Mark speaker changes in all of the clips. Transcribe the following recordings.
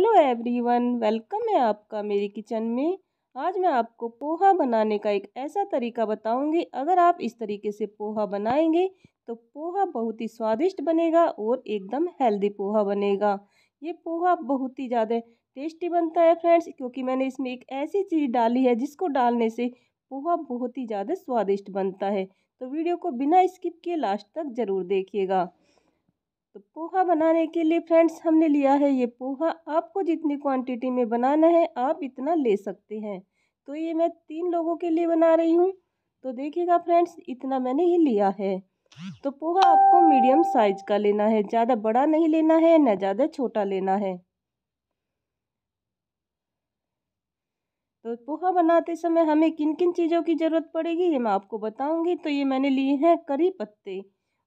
Speaker 1: hello everyone welcome है आपका मेरी किचन में आज मैं आपको पोहा बनाने का एक ऐसा तरीका बताऊंगी अगर आप इस तरीके से पोहा बनाएंगे तो पोहा बहुत ही स्वादिष्ट बनेगा और एकदम हेल्दी पोहा बनेगा ये पोहा बहुत ही ज़्यादा टेस्टी बनता है फ्रेंड्स क्योंकि मैंने इसमें एक ऐसी चीज़ डाली है जिसको डालने से पोहा बहुत ही ज़्यादा स्वादिष्ट बनता है तो वीडियो को बिना स्किप किए लास्ट तक ज़रूर देखिएगा तो पोहा बनाने के लिए फ्रेंड्स हमने लिया है ये पोहा आपको जितनी क्वांटिटी में बनाना है आप इतना ले सकते हैं तो ये मैं तीन लोगों के लिए बना रही हूँ तो देखिएगा फ्रेंड्स इतना मैंने ही लिया है तो पोहा आपको मीडियम साइज का लेना है ज़्यादा बड़ा नहीं लेना है ना ज़्यादा छोटा लेना है तो पोहा बनाते समय हमें किन किन चीज़ों की ज़रूरत पड़ेगी ये मैं आपको बताऊंगी तो ये मैंने लिए हैं करी पत्ते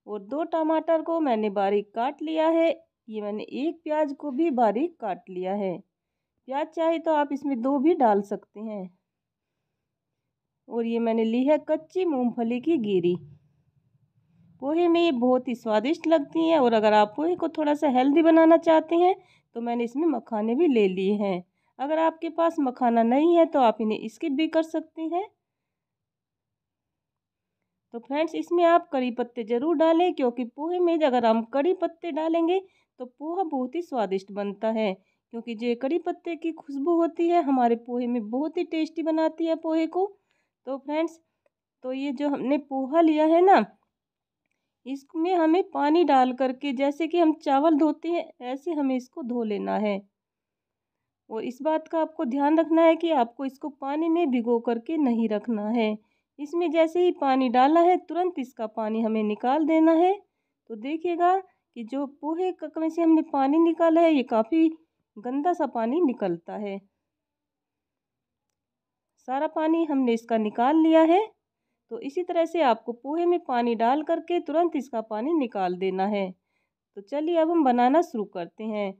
Speaker 1: और दो टमाटर को मैंने बारीक काट लिया है ये मैंने एक प्याज को भी बारीक काट लिया है प्याज चाहे तो आप इसमें दो भी डाल सकते हैं और ये मैंने ली है कच्ची मूंगफली की गिरी पोहे में ये बहुत ही स्वादिष्ट लगती हैं और अगर आप पोहे को थोड़ा सा हेल्दी बनाना चाहते हैं तो मैंने इसमें मखाने भी ले लिए हैं अगर आपके पास मखाना नहीं है तो आप इन्हें स्किप भी कर सकते हैं तो फ्रेंड्स इसमें आप कड़ी पत्ते ज़रूर डालें क्योंकि पोहे में अगर हम कड़ी पत्ते डालेंगे तो पोहा बहुत ही स्वादिष्ट बनता है क्योंकि जो कड़ी पत्ते की खुशबू होती है हमारे पोहे में बहुत ही टेस्टी बनाती है पोहे को तो फ्रेंड्स तो ये जो हमने पोहा लिया है ना इसमें हमें पानी डाल करके जैसे कि हम चावल धोते हैं ऐसे हमें इसको धो लेना है और इस बात का आपको ध्यान रखना है कि आपको इसको पानी में भिगो करके नहीं रखना है इसमें जैसे ही पानी डाला है तुरंत इसका पानी हमें निकाल देना है तो देखिएगा कि जो पोहे ककवे से हमने पानी निकाला है ये काफ़ी गंदा सा पानी निकलता है सारा पानी हमने इसका निकाल लिया है तो इसी तरह से आपको पोहे में पानी डाल करके तुरंत इसका पानी निकाल देना है तो चलिए अब हम बनाना शुरू करते हैं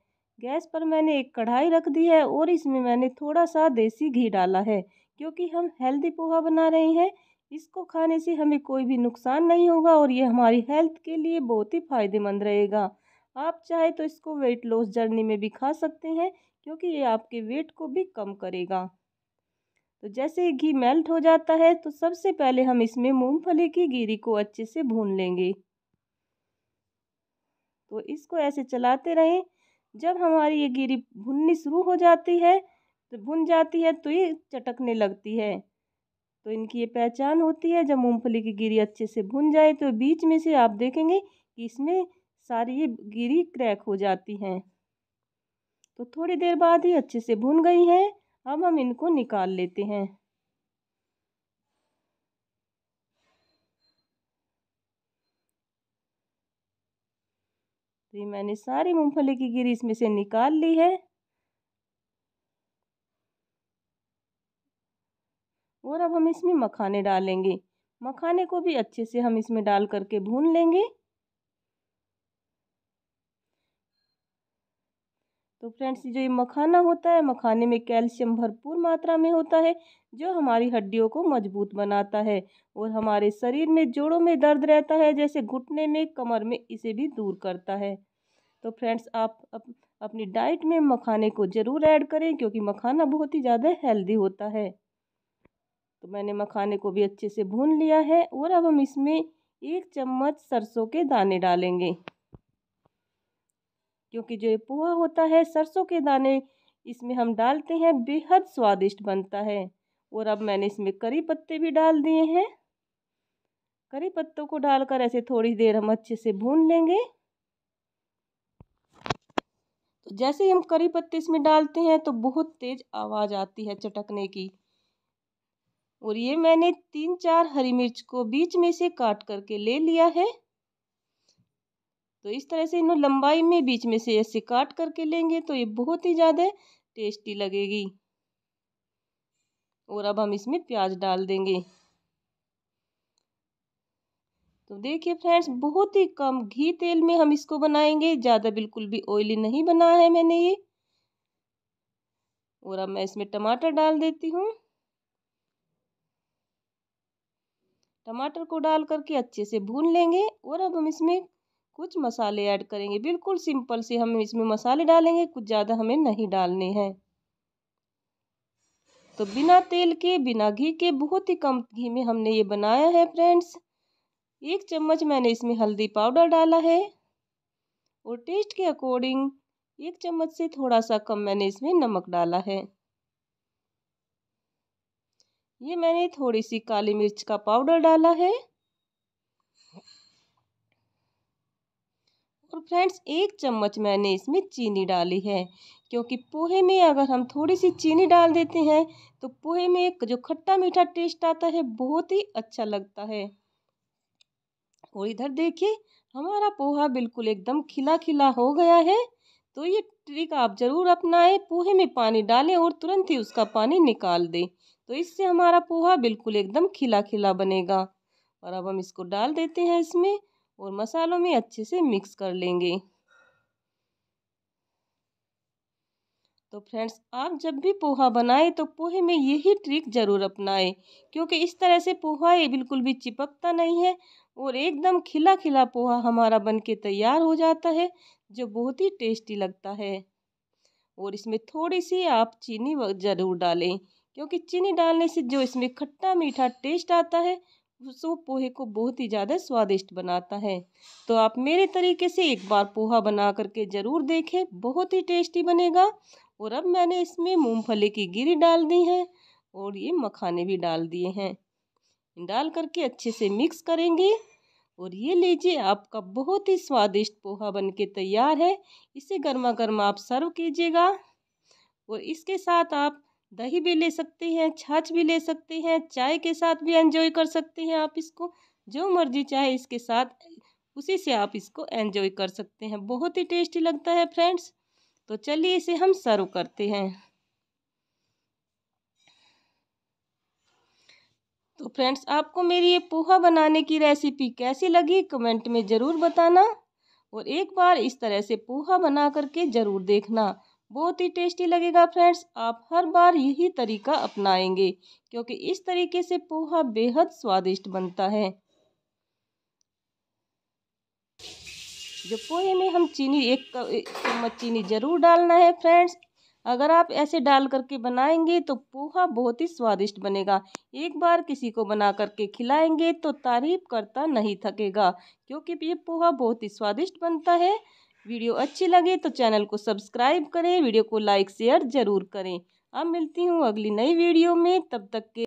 Speaker 1: गैस पर मैंने एक कढ़ाई रख दी है और इसमें मैंने थोड़ा सा देसी घी डाला है क्योंकि हम हेल्दी पोहा बना रहे हैं इसको खाने से हमें कोई भी नुकसान नहीं होगा और ये हमारी हेल्थ के लिए बहुत ही फ़ायदेमंद रहेगा आप चाहे तो इसको वेट लॉस जर्नी में भी खा सकते हैं क्योंकि ये आपके वेट को भी कम करेगा तो जैसे ही घी मेल्ट हो जाता है तो सबसे पहले हम इसमें मूंगफली की गिरी को अच्छे से भून लेंगे तो इसको ऐसे चलाते रहें जब हमारी ये गिरी भुननी शुरू हो जाती है तो भुन जाती है तो ये चटकने लगती है तो इनकी ये पहचान होती है जब मूंगफली की गिरी अच्छे से भुन जाए तो बीच में से आप देखेंगे कि इसमें सारी ये गिरी क्रैक हो जाती हैं तो थोड़ी देर बाद ही अच्छे से भुन गई हैं अब हम इनको निकाल लेते हैं तो ये मैंने सारी मूंगफली की गिरी इसमें से निकाल ली है हम इसमें मखाने डालेंगे मखाने को भी अच्छे से हम इसमें डाल करके भून लेंगे तो फ्रेंड्स जो ये मखाना होता है मखाने में कैल्शियम भरपूर मात्रा में होता है जो हमारी हड्डियों को मजबूत बनाता है और हमारे शरीर में जोड़ों में दर्द रहता है जैसे घुटने में कमर में इसे भी दूर करता है तो फ्रेंड्स आप अप, अपनी डाइट में मखाने को ज़रूर ऐड करें क्योंकि मखाना बहुत ही ज़्यादा हेल्दी होता है तो मैंने मखाने को भी अच्छे से भून लिया है और अब हम इसमें एक चम्मच सरसों के दाने डालेंगे क्योंकि जो ये पोहा होता है सरसों के दाने इसमें हम डालते हैं बेहद स्वादिष्ट बनता है और अब मैंने इसमें करी पत्ते भी डाल दिए हैं करी पत्तों को डालकर ऐसे थोड़ी देर हम अच्छे से भून लेंगे तो जैसे ही हम करी पत्ते इसमें डालते हैं तो बहुत तेज़ आवाज़ आती है चटकने की और ये मैंने तीन चार हरी मिर्च को बीच में से काट करके ले लिया है तो इस तरह से इन्हों लंबाई में बीच में से ऐसे काट करके लेंगे तो ये बहुत ही ज़्यादा टेस्टी लगेगी और अब हम इसमें प्याज डाल देंगे तो देखिए फ्रेंड्स बहुत ही कम घी तेल में हम इसको बनाएंगे ज़्यादा बिल्कुल भी ऑयली नहीं बना है मैंने ये और अब मैं इसमें टमाटर डाल देती हूँ टमाटर को डाल करके अच्छे से भून लेंगे और अब हम इसमें कुछ मसाले ऐड करेंगे बिल्कुल सिंपल से हम इसमें मसाले डालेंगे कुछ ज़्यादा हमें नहीं डालने हैं तो बिना तेल के बिना घी के बहुत ही कम घी में हमने ये बनाया है फ्रेंड्स एक चम्मच मैंने इसमें हल्दी पाउडर डाला है और टेस्ट के अकॉर्डिंग एक चम्मच से थोड़ा सा कम मैंने इसमें नमक डाला है ये मैंने थोड़ी सी काली मिर्च का पाउडर डाला है और फ्रेंड्स एक चम्मच मैंने इसमें चीनी डाली है क्योंकि पोहे में अगर हम थोड़ी सी चीनी डाल देते हैं तो पोहे में जो खट्टा मीठा टेस्ट आता है बहुत ही अच्छा लगता है और इधर देखिए हमारा पोहा बिल्कुल एकदम खिला खिला हो गया है तो ये ट्रिक आप ज़रूर अपनाएं पोहे में पानी डालें और तुरंत ही उसका पानी निकाल दें तो इससे हमारा पोहा बिल्कुल एकदम खिला खिला बनेगा और अब हम इसको डाल देते हैं इसमें और मसालों में अच्छे से मिक्स कर लेंगे तो फ्रेंड्स आप जब भी पोहा बनाएं तो पोहे में यही ट्रिक ज़रूर अपनाएं क्योंकि इस तरह से पोहा ये बिल्कुल भी चिपकता नहीं है और एकदम खिला खिला पोहा हमारा बनके तैयार हो जाता है जो बहुत ही टेस्टी लगता है और इसमें थोड़ी सी आप चीनी ज़रूर डालें क्योंकि चीनी डालने से जो इसमें खट्टा मीठा टेस्ट आता है वो पोहे को बहुत ही ज़्यादा स्वादिष्ट बनाता है तो आप मेरे तरीके से एक बार पोहा बना करके ज़रूर देखें बहुत ही टेस्टी बनेगा और अब मैंने इसमें मूंगफली की गिरी डाल दी है और ये मखाने भी डाल दिए हैं डाल करके अच्छे से मिक्स करेंगे और ये लीजिए आपका बहुत ही स्वादिष्ट पोहा बनके तैयार है इसे गर्मा गर्मा आप सर्व कीजिएगा और इसके साथ आप दही भी ले सकते हैं छाछ भी ले सकते हैं चाय के साथ भी एंजॉय कर सकते हैं आप इसको जो मर्जी चाहे इसके साथ उसी से आप इसको एंजॉय कर सकते हैं बहुत ही टेस्टी लगता है फ्रेंड्स तो चलिए इसे हम सर्व करते हैं तो फ्रेंड्स आपको मेरी ये पोहा बनाने की रेसिपी कैसी लगी कमेंट में ज़रूर बताना और एक बार इस तरह से पोहा बना करके ज़रूर देखना बहुत ही टेस्टी लगेगा फ्रेंड्स आप हर बार यही तरीका अपनाएंगे क्योंकि इस तरीके से पोहा बेहद स्वादिष्ट बनता है जो पोहे में हम चीनी एक चम्मच चीनी ज़रूर डालना है फ्रेंड्स अगर आप ऐसे डाल करके बनाएंगे तो पोहा बहुत ही स्वादिष्ट बनेगा एक बार किसी को बना करके खिलाएंगे तो तारीफ करता नहीं थकेगा क्योंकि ये पोहा बहुत ही स्वादिष्ट बनता है वीडियो अच्छी लगे तो चैनल को सब्सक्राइब करें वीडियो को लाइक शेयर ज़रूर करें अब मिलती हूँ अगली नई वीडियो में तब तक के